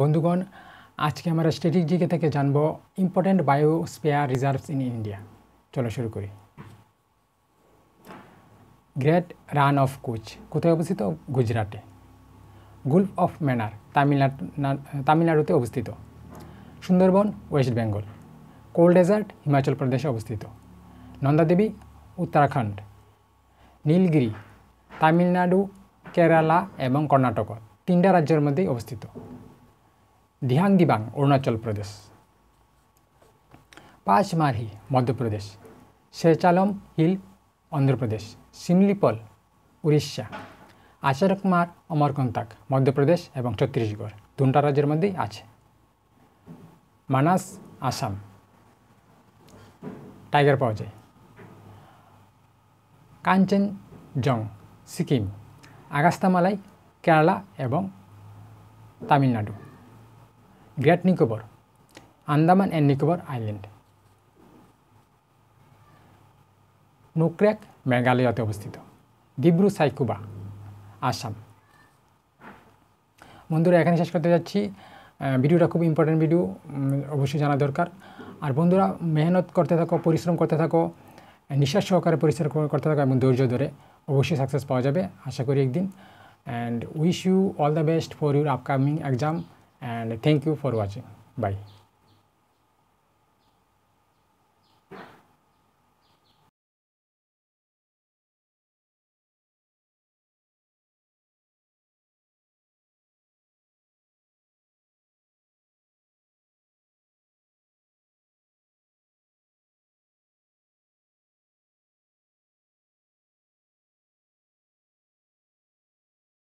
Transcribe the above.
বন্ধুগণ আজকে আমরা স্ট্র্যাটেজিকে থেকে জানব important biosphere reserves in India চলো শুরু করি গ্রেট রান অফ কোচ কোথায় অবস্থিত গুজরাটে গুলফ অফ ম্যানার তামিলনাড় তামিলনাড়ুতে অবস্থিত সুন্দরবন ওয়েস্ট বেঙ্গল কোল্ড ডেজার্ট হিমাচল প্রদেশে অবস্থিত নন্দাদেবী উত্তরাখণ্ড নীলগিরি তামিলনাড়ু কেরালা এবং কর্ণাটক তিনটা রাজ্যের মধ্যেই অবস্থিত दिहांगदिबाङ अरुणाचल प्रदेश पाँचमारही मध्य प्रदेश शेरचालम हिल अन्ध्र प्रदेश উড়িষ্যা আচারকমার অমরকন্তাক মধ্যপ্রদেশ এবং ছত্তিশগড় দুটা রাজ্যের মধ্যেই আছে মানাস আসাম টাইগার পাওয়া যায় কাঞ্চনজং সিকিম আগাস্তামালাই কেরালা এবং Tamil Nadu great Nicobar Andaman and Nicobar island Nokrek মেঘালয়তে অবস্থিত ডিব্রু সাইকুবা আসাম বন্ধুরা এখানে শেষ করতে যাচ্ছি ভিডিওটা খুব ইম্পর্ট্যান্ট ভিডিও অবশ্যই জানা দরকার আর বন্ধুরা মেহনত করতে থাকো পরিশ্রম করতে থাকো নিঃশ্বাস সহকারে পরিশ্রম করতে থাকো এবং ধৈর্য ধরে অবশ্যই সাকসেস পাওয়া যাবে আশা করি একদিন and wish you all the best for your upcoming exam and thank you for watching bye